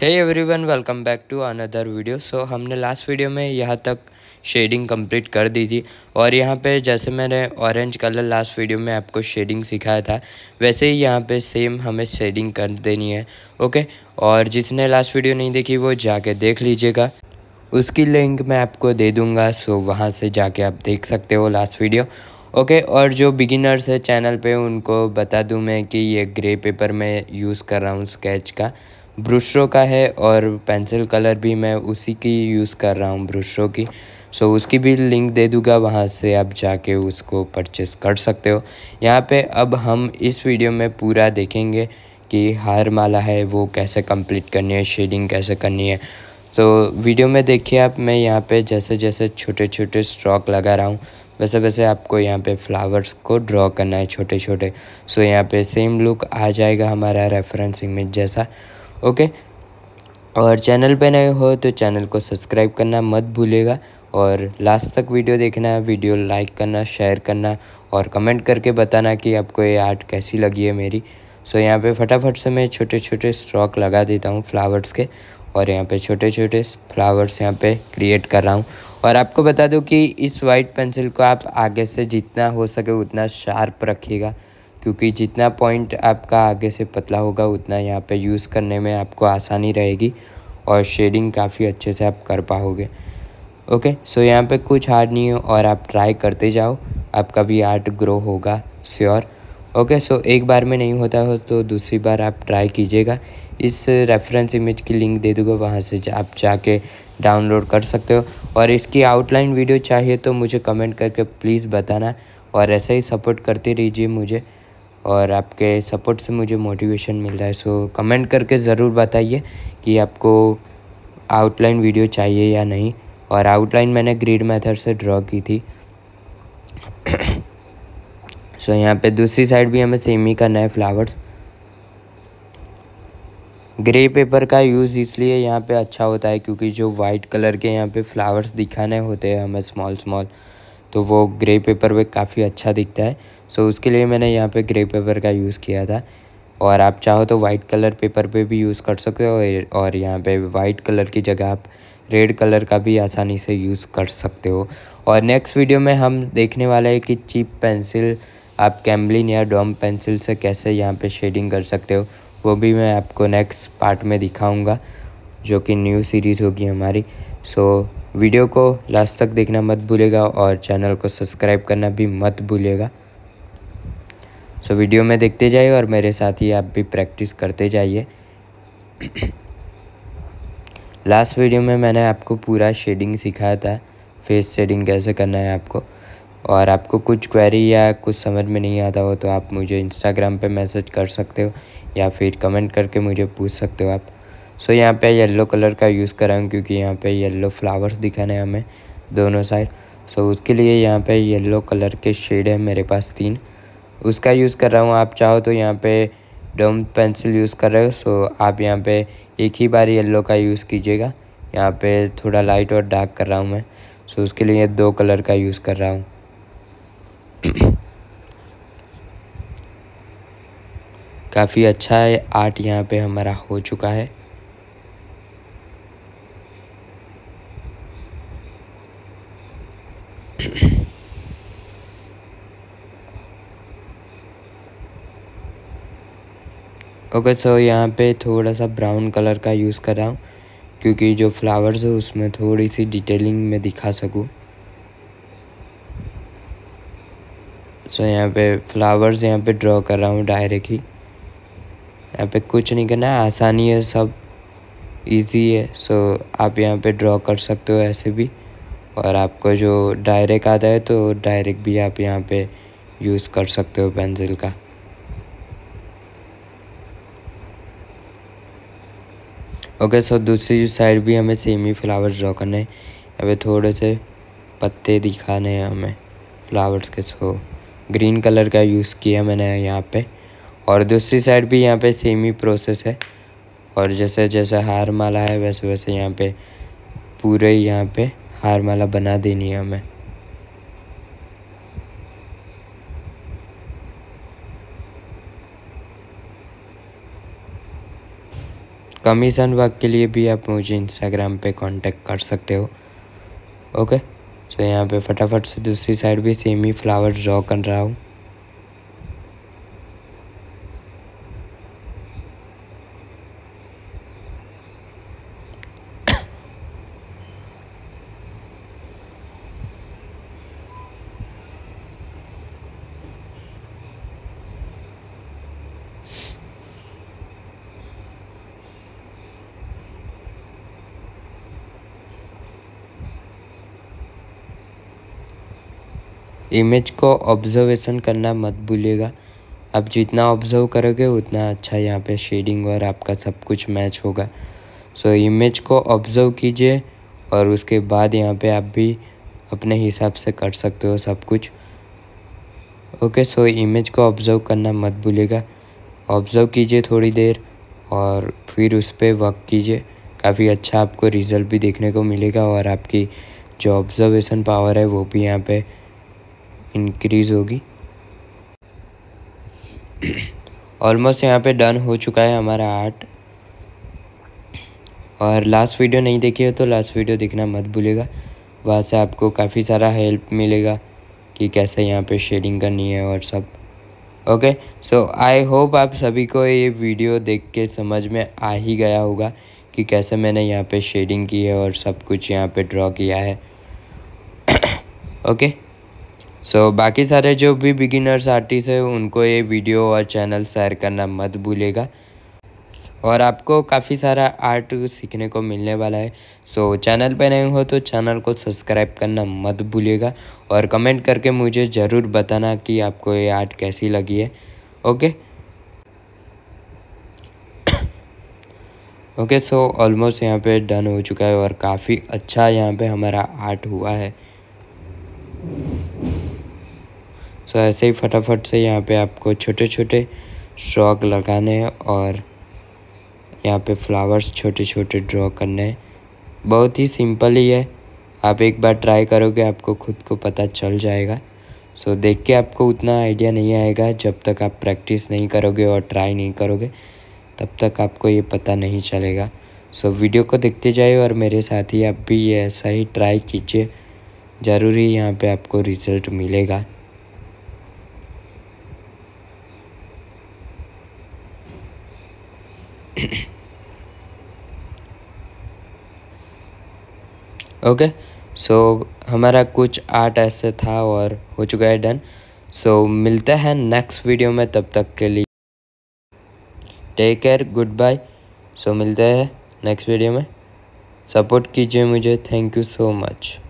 है one welcome back to another video so हमने last video में यहाँ तक शेडिंग कंप्लीट कर दी थी और यहाँ पे जैसे मैंने ऑरेंज कलर लास्ट वीडियो में आपको शेडिंग सिखाया था वैसे ही यहाँ पे सेम हमें शेडिंग कर देनी है ओके और जिसने लास्ट वीडियो नहीं देखी वो जाके देख लीजिएगा उसकी लिंक मैं आपको दे दूँगा सो वहाँ से जाके आप देख सकते हो लास्ट वीडियो ओके okay, और जो बिगिनर्स है चैनल पे उनको बता दूं मैं कि ये ग्रे पेपर में यूज़ कर रहा हूँ स्केच का ब्रुशरो का है और पेंसिल कलर भी मैं उसी की यूज़ कर रहा हूँ ब्रुशरो की सो उसकी भी लिंक दे दूँगा वहाँ से आप जाके उसको परचेस कर सकते हो यहाँ पे अब हम इस वीडियो में पूरा देखेंगे कि हार माला है वो कैसे कंप्लीट करनी है शेडिंग कैसे करनी है तो वीडियो में देखिए आप मैं यहाँ पे जैसे जैसे छोटे छोटे स्ट्रॉक लगा रहा हूँ वैसे वैसे आपको यहाँ पे फ्लावर्स को ड्रॉ करना है छोटे छोटे सो यहाँ पे सेम लुक आ जाएगा हमारा रेफरेंस इमेज जैसा ओके और चैनल पे नए हो तो चैनल को सब्सक्राइब करना मत भूलेगा और लास्ट तक वीडियो देखना वीडियो लाइक करना शेयर करना और कमेंट करके बताना कि आपको ये आर्ट कैसी लगी है मेरी सो यहाँ पे फटाफट से मैं छोटे छोटे स्ट्रॉक लगा देता हूँ फ्लावर्स के और यहाँ पे छोटे छोटे फ्लावर्स यहाँ पे क्रिएट कर रहा हूँ और आपको बता दूँ कि इस वाइट पेंसिल को आप आगे से जितना हो सके उतना शार्प रखिएगा क्योंकि जितना पॉइंट आपका आगे से पतला होगा उतना यहाँ पे यूज़ करने में आपको आसानी रहेगी और शेडिंग काफ़ी अच्छे से आप कर पाओगे ओके सो यहाँ पे कुछ हार्ड नहीं हो और आप ट्राई करते जाओ आपका भी आर्ट ग्रो होगा श्योर ओके सो एक बार में नहीं होता हो तो दूसरी बार आप ट्राई कीजिएगा इस रेफरेंस इमेज की लिंक दे दूँगा वहाँ से जा, आप जाके डाउनलोड कर सकते हो और इसकी आउटलाइन वीडियो चाहिए तो मुझे कमेंट करके प्लीज़ बताना और ऐसे ही सपोर्ट करते रहिए मुझे और आपके सपोर्ट से मुझे मोटिवेशन मिल रहा है सो कमेंट करके ज़रूर बताइए कि आपको आउटलाइन वीडियो चाहिए या नहीं और आउटलाइन मैंने ग्रीड मेथड से ड्रॉ की थी सो so, यहाँ पे दूसरी साइड भी हमें सेम ही करना है फ्लावर्स ग्रे पेपर का यूज़ इसलिए यहाँ पे अच्छा होता है क्योंकि जो वाइट कलर के यहाँ पे फ्लावर्स दिखाने होते हैं हमें स्मॉल स्मॉल तो वो ग्रे पेपर पे काफ़ी अच्छा दिखता है सो so, उसके लिए मैंने यहाँ पे ग्रे पेपर का यूज़ किया था और आप चाहो तो वाइट कलर पेपर पे भी यूज़ कर सकते हो और यहाँ पे वाइट कलर की जगह आप रेड कलर का भी आसानी से यूज़ कर सकते हो और नेक्स्ट वीडियो में हम देखने वाले हैं कि चीप पेंसिल आप कैम्बलिन या डॉम पेंसिल से कैसे यहाँ पे शेडिंग कर सकते हो वो भी मैं आपको नेक्स्ट पार्ट में दिखाऊंगा जो कि न्यू सीरीज़ होगी हमारी सो so, वीडियो को लास्ट तक देखना मत भूलेगा और चैनल को सब्सक्राइब करना भी मत भूलेगा सो so, वीडियो में देखते जाइए और मेरे साथ ही आप भी प्रैक्टिस करते जाइए लास्ट वीडियो में मैंने आपको पूरा शेडिंग सिखाया था फेस शेडिंग कैसे करना है आपको और आपको कुछ क्वेरी या कुछ समझ में नहीं आता हो तो आप मुझे इंस्टाग्राम पे मैसेज कर सकते हो या फिर कमेंट करके मुझे पूछ सकते हो आप सो यहाँ पे येलो कलर का यूज़ करा हूँ क्योंकि यहाँ पे येलो फ्लावर्स दिखाने हैं हमें दोनों साइड सो so, उसके लिए यहाँ पे येलो कलर के शेड है मेरे पास तीन उसका यूज़ कर रहा हूँ आप चाहो तो यहाँ पे डम पेंसिल यूज़ कर रहे हो सो so, आप यहाँ पे एक ही बार येलो का यूज़ कीजिएगा यहाँ पे थोड़ा लाइट और डार्क कर रहा हूँ मैं सो so, उसके लिए दो कलर का यूज़ कर रहा हूँ काफ़ी अच्छा है आर्ट यहाँ पे हमारा हो चुका है ओके सो यहाँ पे थोड़ा सा ब्राउन कलर का यूज़ कर रहा हूँ क्योंकि जो फ्लावर्स है उसमें थोड़ी सी डिटेलिंग में दिखा सकूँ सो so, यहाँ पे फ्लावर्स यहाँ पे ड्रॉ कर रहा हूँ डायरेक्ट ही यहाँ पे कुछ नहीं करना आसानी है सब इजी है सो so, आप यहाँ पे ड्रॉ कर सकते हो ऐसे भी और आपको जो डायरेक्ट आता है तो डायरेक्ट भी आप यहाँ पे यूज़ कर सकते हो पेंसिल का ओके सो दूसरी साइड भी हमें सेम ही फ्लावर्स ड्रॉ करने हमें थोड़े से पत्ते दिखाने हैं हमें फ्लावर्स के सो ग्रीन कलर का यूज़ किया मैंने यहाँ पे और दूसरी साइड भी यहाँ पे सेम ही प्रोसेस है और जैसे जैसे हार माला है वैसे वैसे यहाँ पे पूरे यहाँ पे हार माला बना देनी है हमें कमीशन वर्क के लिए भी आप मुझे इंस्टाग्राम पे कांटेक्ट कर सकते हो ओके तो यहाँ पे फटाफट से दूसरी साइड भी सेम ही फ्लावर ड्रॉ कर रहा हूँ इमेज को ऑब्जर्वेशन करना मत भूलिएगा आप जितना ऑब्जर्व करोगे उतना अच्छा यहाँ पे शेडिंग और आपका सब कुछ मैच होगा सो इमेज को ऑब्जर्व कीजिए और उसके बाद यहाँ पे आप भी अपने हिसाब से कर सकते हो सब कुछ ओके सो इमेज को ऑब्ज़र्व करना मत भूलिएगा ऑब्ज़र्व कीजिए थोड़ी देर और फिर उस पर वर्क कीजिए काफ़ी अच्छा आपको रिज़ल्ट भी देखने को मिलेगा और आपकी जो ऑब्ज़र्वेशन पावर है वो भी यहाँ पे इंक्रीज़ होगी ऑलमोस्ट यहाँ पे डन हो चुका है हमारा आर्ट और लास्ट वीडियो नहीं देखी है तो लास्ट वीडियो देखना मत भूलेगा वहाँ से आपको काफ़ी सारा हेल्प मिलेगा कि कैसे यहाँ पे शेडिंग करनी है और सब ओके सो आई होप आप सभी को ये वीडियो देख के समझ में आ ही गया होगा कि कैसे मैंने यहाँ पे शेडिंग की है और सब कुछ यहाँ पे ड्रॉ किया है ओके okay? सो so, बाकी सारे जो भी बिगिनर्स आर्टिस्ट हैं उनको ये वीडियो और चैनल शेयर करना मत भूलेगा और आपको काफ़ी सारा आर्ट सीखने को मिलने वाला है सो so, चैनल पर नए हो तो चैनल को सब्सक्राइब करना मत भूलिएगा और कमेंट करके मुझे ज़रूर बताना कि आपको ये आर्ट कैसी लगी है ओके ओके सो ऑलमोस्ट यहाँ पे डन हो चुका है और काफ़ी अच्छा यहाँ पे हमारा आर्ट हुआ है सो तो ऐसे ही फटाफट से यहाँ पे आपको छोटे छोटे स्ट्रॉक लगाने हैं और यहाँ पे फ्लावर्स छोटे छोटे ड्रॉ करने हैं बहुत ही सिंपल ही है आप एक बार ट्राई करोगे आपको खुद को पता चल जाएगा सो so, देख के आपको उतना आइडिया नहीं आएगा जब तक आप प्रैक्टिस नहीं करोगे और ट्राई नहीं करोगे तब तक आपको ये पता नहीं चलेगा सो so, वीडियो को देखते जाइए और मेरे साथ ही आप भी ऐसा ही ट्राई कीजिए ज़रूरी यहाँ पे आपको रिज़ल्ट मिलेगा ओके सो हमारा कुछ आर्ट ऐसे था और हो चुका है डन सो so, मिलते हैं नेक्स्ट वीडियो में तब तक के लिए take care goodbye so मिलते हैं नेक्स्ट वीडियो में सपोर्ट कीजिए मुझे थैंक यू सो मच